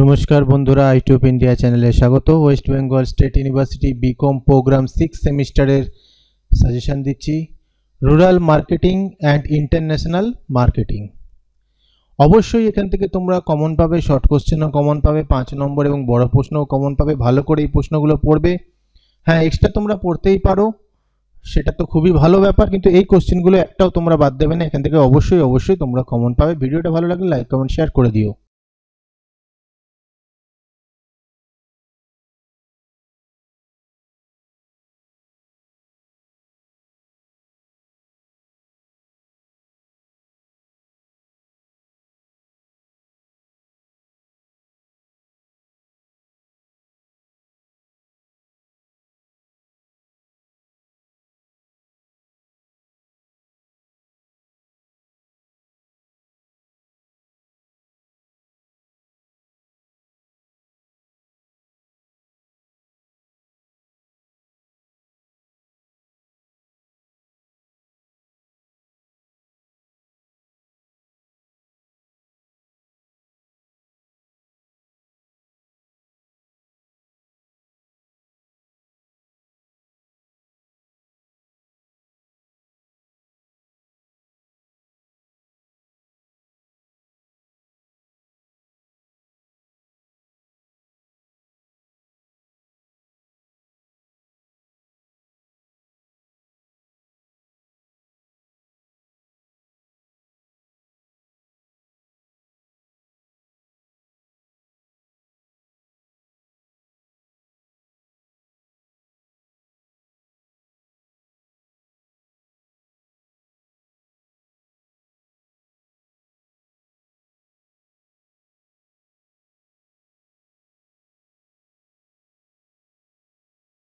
নমস্কার বন্ধুরা আইটিউব ইন্ডিয়া চ্যানেলে স্বাগত West Bengal State University BCom programme six সেমিস্টারের সাজেশন দিচ্ছি rural marketing and international marketing অবশ্যই এখান থেকে তোমরা কমন পাবে শর্ট কোশ্চেনও কমন পাবে পাঁচ নম্বর এবং বড় প্রশ্নও কমন পাবে ভালো করে এই প্রশ্নগুলো পড়বে হ্যাঁ এক্সট্রা তোমরা পড়তেই পারো সেটা তো খুবই ভালো ব্যাপার কিন্তু এই কোশ্চেনগুলো একটাও তোমরা বাদ দেবে না এখান থেকে অবশ্যই অবশ্যই তোমরা কমন পাবে ভিডিওটা ভালো লাগলে লাইক কমেন্ট শেয়ার করে দিও